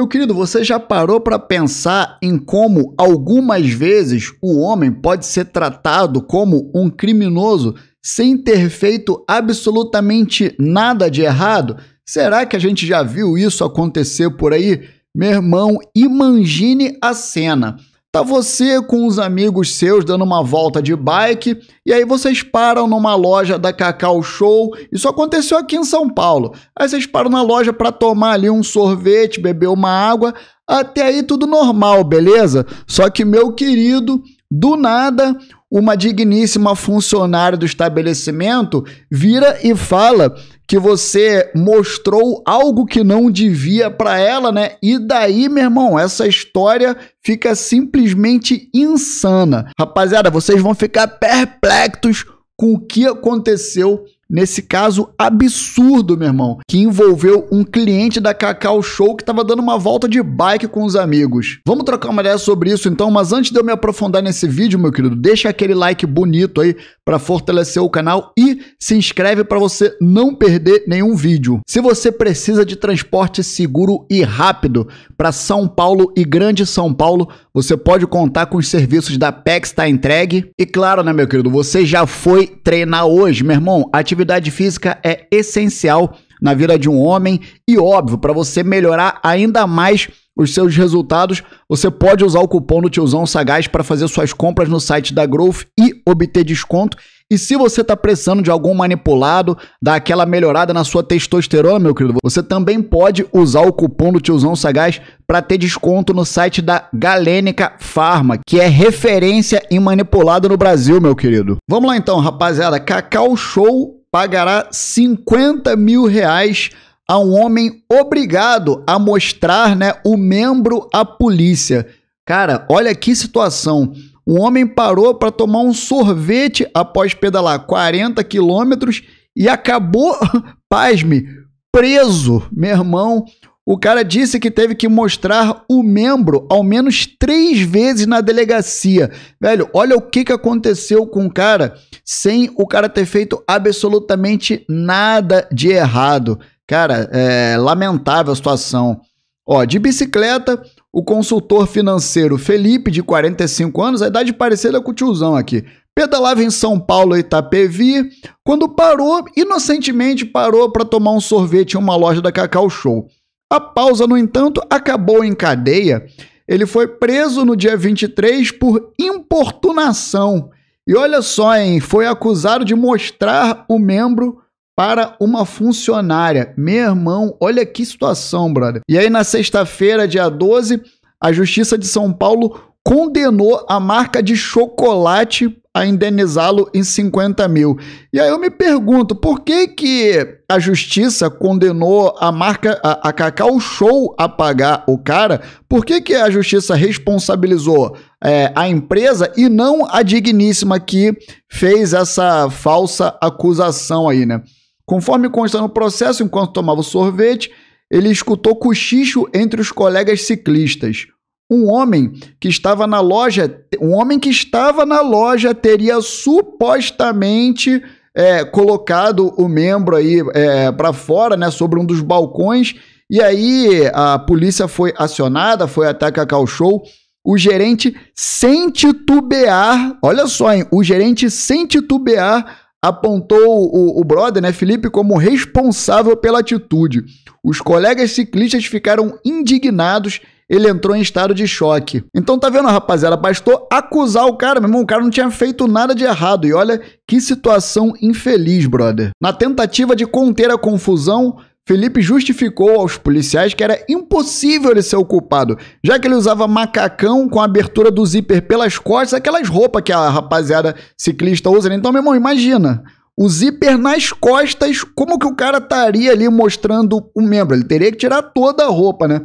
Meu querido, você já parou para pensar em como algumas vezes o homem pode ser tratado como um criminoso sem ter feito absolutamente nada de errado? Será que a gente já viu isso acontecer por aí? Meu irmão, imagine a cena. Tá você com os amigos seus dando uma volta de bike e aí vocês param numa loja da Cacau Show. Isso aconteceu aqui em São Paulo. Aí vocês param na loja para tomar ali um sorvete, beber uma água. Até aí tudo normal, beleza? Só que meu querido, do nada uma digníssima funcionária do estabelecimento vira e fala que você mostrou algo que não devia para ela, né? E daí, meu irmão, essa história fica simplesmente insana. Rapaziada, vocês vão ficar perplexos com o que aconteceu nesse caso absurdo, meu irmão, que envolveu um cliente da Cacau Show que estava dando uma volta de bike com os amigos. Vamos trocar uma ideia sobre isso então, mas antes de eu me aprofundar nesse vídeo, meu querido, deixa aquele like bonito aí para fortalecer o canal e se inscreve para você não perder nenhum vídeo. Se você precisa de transporte seguro e rápido para São Paulo e Grande São Paulo, você pode contar com os serviços da PEX tá entregue. E claro, né, meu querido, você já foi treinar hoje, meu irmão? Ative atividade física é essencial na vida de um homem e óbvio, para você melhorar ainda mais os seus resultados, você pode usar o cupom do Tiozão Sagaz para fazer suas compras no site da Growth e obter desconto. E se você está precisando de algum manipulado, dar aquela melhorada na sua testosterona, meu querido, você também pode usar o cupom do Tiozão Sagaz para ter desconto no site da Galênica Pharma, que é referência em manipulado no Brasil, meu querido. Vamos lá então, rapaziada. Cacau Show pagará 50 mil reais a um homem obrigado a mostrar né, o membro à polícia. Cara, olha que situação. Um homem parou para tomar um sorvete após pedalar 40 quilômetros e acabou, pasme, preso. Meu irmão, o cara disse que teve que mostrar o membro ao menos três vezes na delegacia. Velho, olha o que, que aconteceu com o cara sem o cara ter feito absolutamente nada de errado. Cara, é lamentável a situação. Ó, de bicicleta, o consultor financeiro Felipe, de 45 anos, a idade parecida com o tiozão aqui, pedalava em São Paulo e Itapevi, quando parou, inocentemente parou para tomar um sorvete em uma loja da Cacau Show. A pausa, no entanto, acabou em cadeia. Ele foi preso no dia 23 por importunação. E olha só, hein? Foi acusado de mostrar o membro para uma funcionária. Meu irmão, olha que situação, brother. E aí, na sexta-feira, dia 12, a Justiça de São Paulo condenou a marca de chocolate a indenizá-lo em 50 mil. E aí eu me pergunto, por que, que a justiça condenou a marca, a, a Cacau Show a pagar o cara? Por que, que a justiça responsabilizou é, a empresa e não a digníssima que fez essa falsa acusação aí, né? Conforme consta no processo, enquanto tomava sorvete, ele escutou cochicho entre os colegas ciclistas um homem que estava na loja, um homem que estava na loja teria supostamente é, colocado o membro aí é, para fora, né, sobre um dos balcões. E aí a polícia foi acionada, foi até a Cacau Show. O gerente sem titubear, olha só, hein, o gerente sem titubear apontou o, o brother, né, Felipe, como responsável pela atitude. Os colegas ciclistas ficaram indignados ele entrou em estado de choque. Então tá vendo, rapaziada, bastou acusar o cara, meu irmão, o cara não tinha feito nada de errado. E olha que situação infeliz, brother. Na tentativa de conter a confusão, Felipe justificou aos policiais que era impossível ele ser o culpado, já que ele usava macacão com a abertura do zíper pelas costas, aquelas roupas que a rapaziada ciclista usa. Né? Então, meu irmão, imagina o zíper nas costas, como que o cara estaria ali mostrando o membro? Ele teria que tirar toda a roupa, né?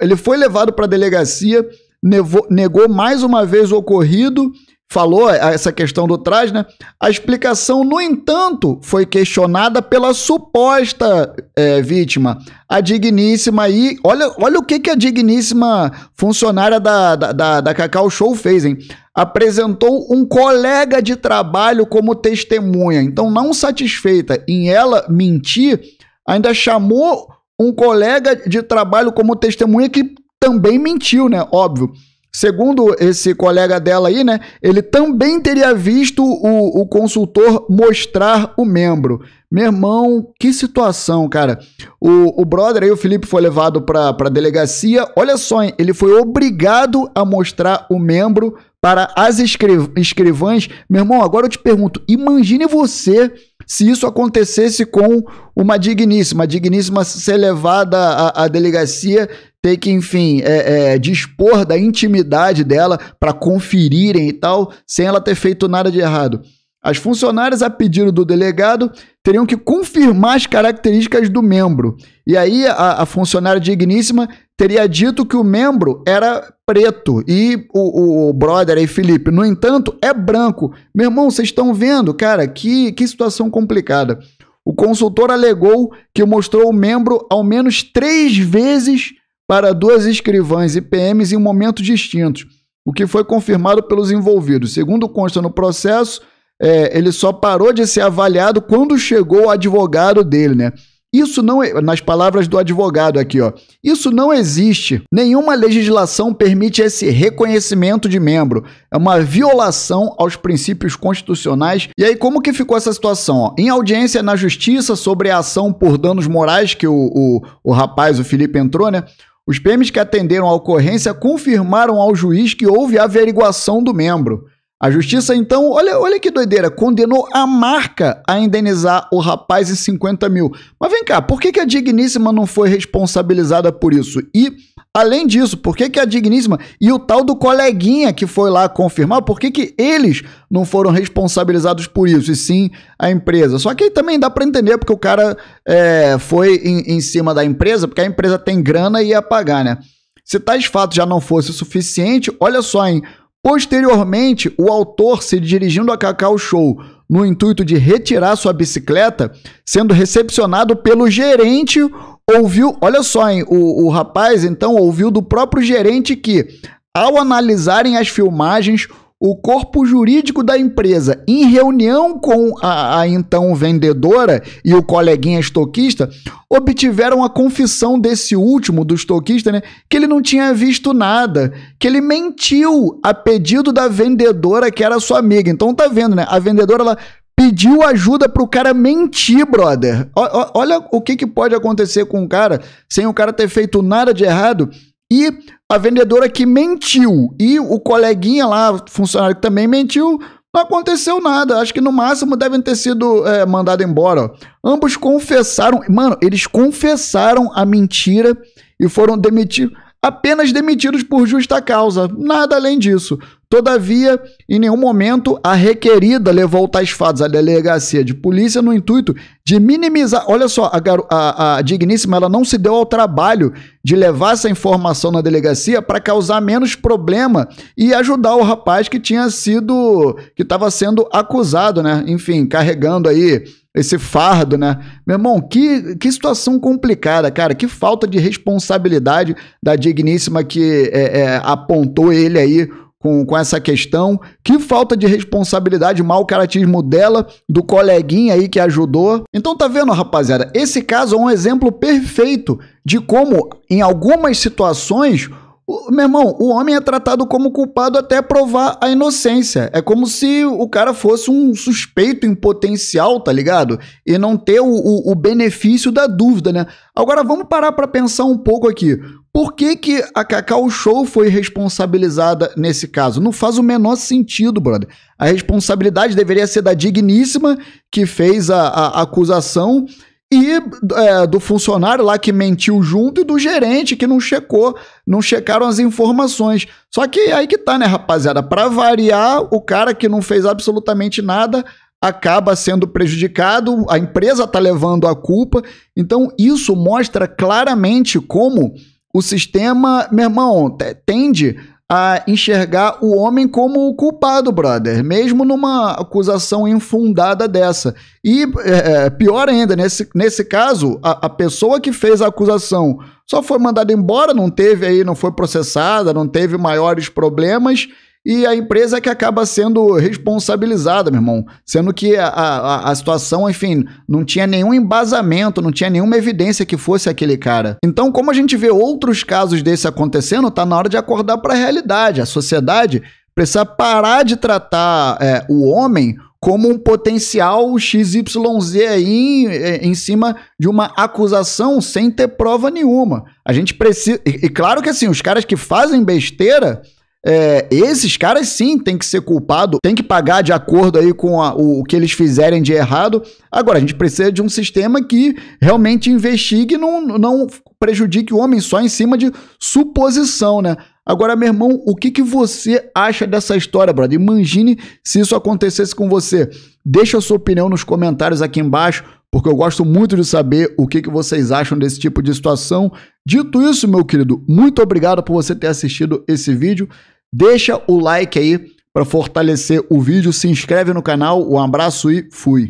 Ele foi levado para a delegacia, nevou, negou mais uma vez o ocorrido, falou é, essa questão do traje, né? A explicação, no entanto, foi questionada pela suposta é, vítima, a digníssima e olha, olha o que, que a digníssima funcionária da, da, da, da Cacau Show fez, hein? Apresentou um colega de trabalho como testemunha. Então, não satisfeita em ela mentir, ainda chamou um colega de trabalho como testemunha que também mentiu, né? Óbvio. Segundo esse colega dela aí, né? Ele também teria visto o, o consultor mostrar o membro. Meu irmão, que situação, cara. O, o brother aí, o Felipe, foi levado para a delegacia. Olha só, hein? ele foi obrigado a mostrar o membro para as escri escrivãs. Meu irmão, agora eu te pergunto: imagine você se isso acontecesse com uma digníssima, a digníssima ser levada à, à delegacia ter que, enfim, é, é, dispor da intimidade dela para conferirem e tal, sem ela ter feito nada de errado. As funcionárias, a pedido do delegado, teriam que confirmar as características do membro. E aí a, a funcionária digníssima teria dito que o membro era preto e o, o, o brother aí, Felipe, no entanto, é branco. Meu irmão, vocês estão vendo, cara, que, que situação complicada. O consultor alegou que mostrou o membro ao menos três vezes para duas escrivãs e PMs em momentos distintos, o que foi confirmado pelos envolvidos. Segundo consta no processo, é, ele só parou de ser avaliado quando chegou o advogado dele, né? Isso não, é, nas palavras do advogado aqui, ó. Isso não existe. Nenhuma legislação permite esse reconhecimento de membro. É uma violação aos princípios constitucionais. E aí, como que ficou essa situação? Ó? Em audiência na justiça sobre a ação por danos morais que o, o, o rapaz, o Felipe, entrou, né? Os PMs que atenderam a ocorrência confirmaram ao juiz que houve averiguação do membro. A justiça, então, olha, olha que doideira, condenou a marca a indenizar o rapaz em 50 mil. Mas vem cá, por que, que a Digníssima não foi responsabilizada por isso? E, além disso, por que, que a Digníssima e o tal do coleguinha que foi lá confirmar, por que, que eles não foram responsabilizados por isso, e sim a empresa? Só que aí também dá para entender, porque o cara é, foi em, em cima da empresa, porque a empresa tem grana e ia pagar, né? Se tais fatos já não fossem o suficiente, olha só, hein? Posteriormente, o autor se dirigindo a Cacau Show no intuito de retirar sua bicicleta, sendo recepcionado pelo gerente, ouviu, olha só, hein, o, o rapaz então ouviu do próprio gerente que, ao analisarem as filmagens, o corpo jurídico da empresa, em reunião com a, a, então vendedora e o coleguinha estoquista, obtiveram a confissão desse último, do estoquista, né, que ele não tinha visto nada, que ele mentiu a pedido da vendedora que era sua amiga. Então tá vendo, né? A vendedora ela pediu ajuda pro cara mentir, brother. O, o, olha o que, que pode acontecer com o cara sem o cara ter feito nada de errado e a vendedora que mentiu e o coleguinha lá, funcionário que também mentiu, não aconteceu nada. Acho que no máximo devem ter sido é, mandado embora. Ambos confessaram, mano, eles confessaram a mentira e foram demitidos apenas demitidos por justa causa, nada além disso. Todavia, em nenhum momento a requerida levou tais fatos à delegacia de polícia no intuito de minimizar. Olha só, a, a, a digníssima ela não se deu ao trabalho de levar essa informação na delegacia para causar menos problema e ajudar o rapaz que tinha sido, que estava sendo acusado, né? Enfim, carregando aí esse fardo, né? Meu irmão, que, que situação complicada, cara. Que falta de responsabilidade da digníssima que é, é, apontou ele aí com, com essa questão. Que falta de responsabilidade, mau caratismo dela, do coleguinha aí que ajudou. Então tá vendo, rapaziada? Esse caso é um exemplo perfeito de como, em algumas situações, meu irmão, o homem é tratado como culpado até provar a inocência. É como se o cara fosse um suspeito em potencial, tá ligado? E não ter o, o, o benefício da dúvida, né? Agora vamos parar para pensar um pouco aqui. Por que, que a Cacau Show foi responsabilizada nesse caso? Não faz o menor sentido, brother. A responsabilidade deveria ser da digníssima que fez a, a acusação e é, do funcionário lá que mentiu junto e do gerente que não checou, não checaram as informações. Só que aí que tá, né, rapaziada? Para variar, o cara que não fez absolutamente nada acaba sendo prejudicado, a empresa tá levando a culpa. Então, isso mostra claramente como o sistema, meu irmão, tende a enxergar o homem como o culpado, brother, mesmo numa acusação infundada dessa. E é, é, pior ainda, nesse, nesse caso, a, a, pessoa que fez a acusação só foi mandada embora, não teve aí, não foi processada, não teve maiores problemas e a empresa é que acaba sendo responsabilizada, meu irmão. Sendo que a, a, a situação, enfim, não tinha nenhum embasamento, não tinha nenhuma evidência que fosse aquele cara. Então, como a gente vê outros casos desse acontecendo, tá na hora de acordar para a realidade. A sociedade precisa parar de tratar é, o homem como um potencial XYZ aí em, é, em cima de uma acusação sem ter prova nenhuma. A gente precisa. E, e claro que assim, os caras que fazem besteira é, esses caras sim tem que ser culpado, tem que pagar de acordo aí com a, o, o, que eles fizerem de errado. Agora, a gente precisa de um sistema que realmente investigue e não, não prejudique o homem só em cima de suposição, né? Agora, meu irmão, o que, que você acha dessa história, brother? Imagine se isso acontecesse com você. Deixa a sua opinião nos comentários aqui embaixo porque eu gosto muito de saber o que, que vocês acham desse tipo de situação. Dito isso, meu querido, muito obrigado por você ter assistido esse vídeo. Deixa o like aí para fortalecer o vídeo, se inscreve no canal. Um abraço e fui.